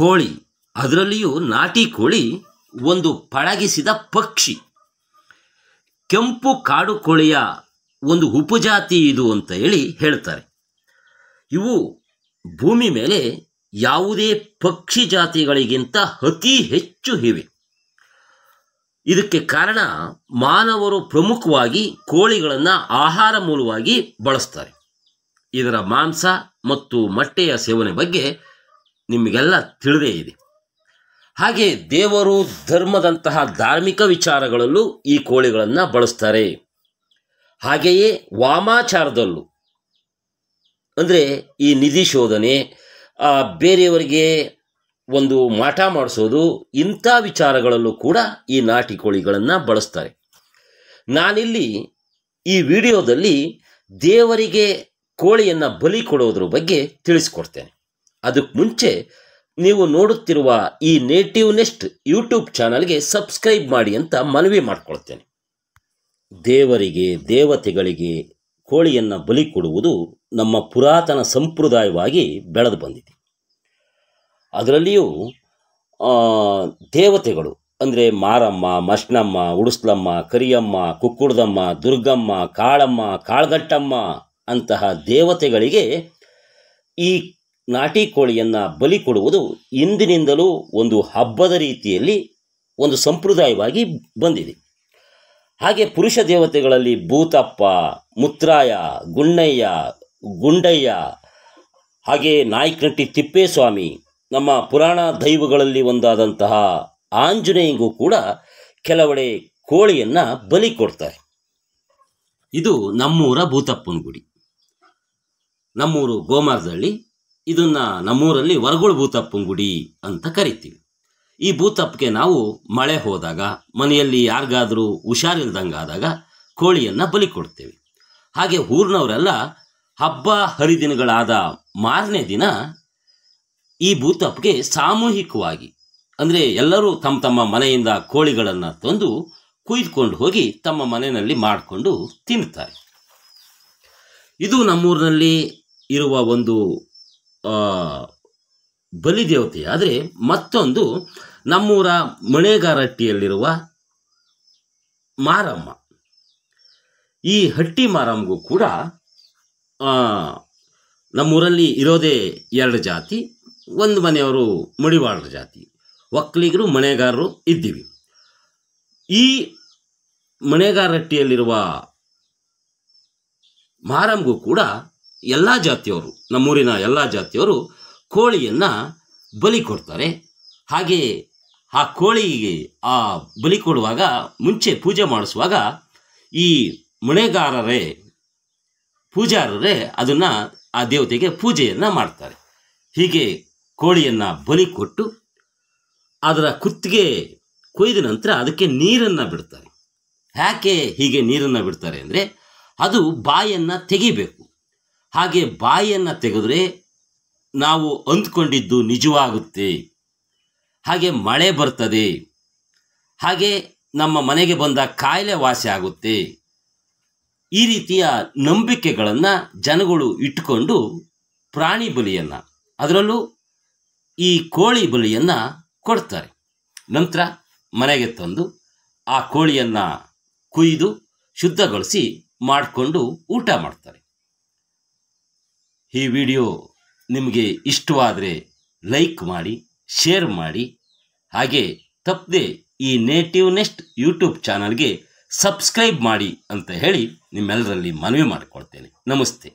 ಕೋಳಿ ಅದರಲ್ಲಿಯೂ ನಾಟಿ ಕೋಳಿ ಒಂದು ಪಳಗಿಸಿದ ಪಕ್ಷಿ ಕೆಂಪು ಕಾಡು ಕೋಳಿಯ ಒಂದು ಉಪಜಾತಿ ಇದು ಅಂತ ಹೇಳಿ ಹೇಳ್ತಾರೆ ಇವು ಭೂಮಿ ಮೇಲೆ ಯಾವುದೇ ಪಕ್ಷಿ ಜಾತಿಗಳಿಗಿಂತ ಅತಿ ಹೆಚ್ಚು ಇವೆ ಇದಕ್ಕೆ ಕಾರಣ ಮಾನವರು ಪ್ರಮುಖವಾಗಿ ಕೋಳಿಗಳನ್ನು ಆಹಾರ ಮೂಲವಾಗಿ ಬಳಸ್ತಾರೆ ಇದರ ಮಾಂಸ ಮತ್ತು ಮೊಟ್ಟೆಯ ಸೇವನೆ ಬಗ್ಗೆ ನಿಮಗೆಲ್ಲ ತಿಳಿದೇ ಇದೆ ಹಾಗೆ ದೇವರು ಧರ್ಮದಂತಹ ಧಾರ್ಮಿಕ ವಿಚಾರಗಳಲ್ಲೂ ಈ ಕೋಳಿಗಳನ್ನು ಬಳಸ್ತಾರೆ ಹಾಗೆಯೇ ವಾಮಾಚಾರದಲ್ಲೂ ಅಂದರೆ ಈ ನಿಧಿ ಶೋಧನೆ ಬೇರೆಯವರಿಗೆ ಒಂದು ಮಾಟ ಮಾಡಿಸೋದು ಇಂಥ ವಿಚಾರಗಳಲ್ಲೂ ಕೂಡ ಈ ನಾಟಿ ಕೋಳಿಗಳನ್ನು ಬಳಸ್ತಾರೆ ನಾನಿಲ್ಲಿ ಈ ವಿಡಿಯೋದಲ್ಲಿ ದೇವರಿಗೆ ಕೋಳಿಯನ್ನು ಬಲಿ ಕೊಡೋದ್ರ ಬಗ್ಗೆ ತಿಳಿಸ್ಕೊಡ್ತೇನೆ ಅದಕ್ಕೆ ಮುಂಚೆ ನೀವು ನೋಡುತ್ತಿರುವ ಈ ನೇಟಿವ್ ನೆಸ್ಟ್ ಯೂಟ್ಯೂಬ್ ಚಾನಲ್ಗೆ ಸಬ್ಸ್ಕ್ರೈಬ್ ಮಾಡಿ ಅಂತ ಮನವಿ ಮಾಡಿಕೊಳ್ತೇನೆ ದೇವರಿಗೆ ದೇವತೆಗಳಿಗೆ ಕೋಳಿಯನ್ನು ಬಲಿ ಕೊಡುವುದು ನಮ್ಮ ಪುರಾತನ ಸಂಪ್ರದಾಯವಾಗಿ ಬೆಳೆದು ಬಂದಿದೆ ಅದರಲ್ಲಿಯೂ ದೇವತೆಗಳು ಅಂದರೆ ಮಾರಮ್ಮ ಮಷ್ಣಮ್ಮ ಉಡುಸ್ಲಮ್ಮ ಕರಿಯಮ್ಮ ಕುಕ್ಕುಡ್ದಮ್ಮ ದುರ್ಗಮ್ಮ ಕಾಳಮ್ಮ ಕಾಳ್ಗಟ್ಟಮ್ಮ ಅಂತಹ ದೇವತೆಗಳಿಗೆ ಈ ನಾಟಿ ಕೋಳಿಯನ್ನು ಬಲಿ ಕೊಡುವುದು ಇಂದಿನಿಂದಲೂ ಒಂದು ಹಬ್ಬದ ರೀತಿಯಲ್ಲಿ ಒಂದು ಸಂಪ್ರದಾಯವಾಗಿ ಬಂದಿದೆ ಹಾಗೆ ಪುರುಷ ದೇವತೆಗಳಲ್ಲಿ ಭೂತಪ್ಪ ಮುತ್ರಾಯ ಗುಣ್ಣಯ್ಯ ಗುಂಡಯ್ಯ ಹಾಗೆ ನಾಯಕನಟ್ಟಿ ತಿಪ್ಪೇಸ್ವಾಮಿ ನಮ್ಮ ಪುರಾಣ ದೈವಗಳಲ್ಲಿ ಒಂದಾದಂತಹ ಆಂಜನೇಯಂಗೂ ಕೂಡ ಕೆಲವೆಡೆ ಕೋಳಿಯನ್ನು ಬಲಿ ಕೊಡ್ತಾರೆ ಇದು ನಮ್ಮೂರ ಭೂತಪ್ಪನ ಗುಡಿ ನಮ್ಮೂರು ಗೋಮಾರದಹಳ್ಳಿ ಇದನ್ನು ನಮ್ಮೂರಲ್ಲಿ ವರಗುಳ ಭೂತಪ್ಪನ ಗುಡಿ ಅಂತ ಕರಿತೀವಿ ಈ ಭೂತಪ್ಪಗೆ ನಾವು ಮಳೆ ಹೋದಾಗ ಮನೆಯಲ್ಲಿ ಯಾರಿಗಾದರೂ ಹುಷಾರಿಲ್ದಂಗೆ ಆದಾಗ ಕೋಳಿಯನ್ನು ಬಲಿ ಕೊಡ್ತೇವೆ ಹಾಗೆ ಊರಿನವರೆಲ್ಲ ಹಬ್ಬ ಹರಿದಿನಗಳಾದ ಮಾರನೇ ದಿನ ಈ ಭೂತಪ್ಪಗೆ ಸಾಮೂಹಿಕವಾಗಿ ಅಂದರೆ ಎಲ್ಲರೂ ತಮ್ಮ ತಮ್ಮ ಮನೆಯಿಂದ ಕೋಳಿಗಳನ್ನು ತಂದು ಕುಯ್ದುಕೊಂಡು ಹೋಗಿ ತಮ್ಮ ಮನೆಯಲ್ಲಿ ಮಾಡಿಕೊಂಡು ತಿನ್ನುತ್ತಾರೆ ಇದು ನಮ್ಮೂರಿನಲ್ಲಿ ಇರುವ ಒಂದು ಬಲಿದೇವತೆ ಆದರೆ ಮತ್ತೊಂದು ನಮ್ಮೂರ ಮಣೆಗಾರಟ್ಟಿಯಲ್ಲಿರುವ ಮಾರಮ್ಮ ಈ ಹಟ್ಟಿ ಮಾರಮ್ಮಗೂ ಕೂಡ ನಮ್ಮೂರಲ್ಲಿ ಇರೋದೇ ಎರಡು ಜಾತಿ ಒಂದು ಮನೆಯವರು ಮಡಿವಾಳರ ಜಾತಿ ಒಕ್ಕಲಿಗರು ಮಣೆಗಾರರು ಇದ್ದೀವಿ ಈ ಮಣೆಗಾರಟ್ಟಿಯಲ್ಲಿರುವ ಮಾರಮ್ಗೂ ಕೂಡ ಎಲ್ಲ ಜಾತಿಯವರು ನಮ್ಮೂರಿನ ಎಲ್ಲ ಜಾತಿಯವರು ಕೋಳಿಯನ್ನು ಬಲಿ ಕೊಡ್ತಾರೆ ಹಾಗೆ ಆ ಕೋಳಿಗೆ ಆ ಬಲಿ ಕೊಡುವಾಗ ಮುಂಚೆ ಪೂಜೆ ಮಾಡಿಸುವಾಗ ಈ ಮಣೆಗಾರರೇ ಪೂಜಾರರೇ ಅದನ್ನು ಆ ದೇವತೆಗೆ ಪೂಜೆಯನ್ನು ಮಾಡ್ತಾರೆ ಹೀಗೆ ಕೋಳಿಯನ್ನು ಬಲಿ ಕೊಟ್ಟು ಅದರ ಕುತ್ತಿಗೆ ಕೊಯ್ದ ನಂತರ ಅದಕ್ಕೆ ನೀರನ್ನು ಬಿಡ್ತಾರೆ ಯಾಕೆ ಹೀಗೆ ನೀರನ್ನು ಬಿಡ್ತಾರೆ ಅಂದರೆ ಅದು ಬಾಯನ್ನು ತೆಗಿಬೇಕು ಹಾಗೆ ಬಾಯಿಯನ್ನು ತೆಗೆದರೆ ನಾವು ಅಂದುಕೊಂಡಿದ್ದು ನಿಜವಾಗುತ್ತೆ ಹಾಗೆ ಮಳೆ ಬರ್ತದೆ ಹಾಗೆ ನಮ್ಮ ಮನೆಗೆ ಬಂದ ಕಾಯಿಲೆ ವಾಸಿ ಆಗುತ್ತೆ ಈ ರೀತಿಯ ನಂಬಿಕೆಗಳನ್ನು ಜನಗಳು ಇಟ್ಟುಕೊಂಡು ಪ್ರಾಣಿ ಬಲಿಯನ್ನು ಅದರಲ್ಲೂ ಈ ಕೋಳಿ ಬಲಿಯನ್ನು ಕೊಡ್ತಾರೆ ನಂತರ ಮನೆಗೆ ತಂದು ಆ ಕೋಳಿಯನ್ನು ಕುಯ್ದು ಶುದ್ಧಗೊಳಿಸಿ ಮಾಡಿಕೊಂಡು ಊಟ ಮಾಡ್ತಾರೆ ಈ ವಿಡಿಯೋ ನಿಮಗೆ ಇಷ್ಟವಾದರೆ ಲೈಕ್ ಮಾಡಿ ಶೇರ್ ಮಾಡಿ ಹಾಗೆ ತಪ್ಪದೆ ಈ ನೇಟಿವ್ ನೆಸ್ಟ್ ಯೂಟ್ಯೂಬ್ ಚಾನಲ್ಗೆ ಸಬ್ಸ್ಕ್ರೈಬ್ ಮಾಡಿ ಅಂತ ಹೇಳಿ ನಿಮ್ಮೆಲ್ಲರಲ್ಲಿ ಮನವಿ ಮಾಡಿಕೊಳ್ತೇನೆ ನಮಸ್ತೆ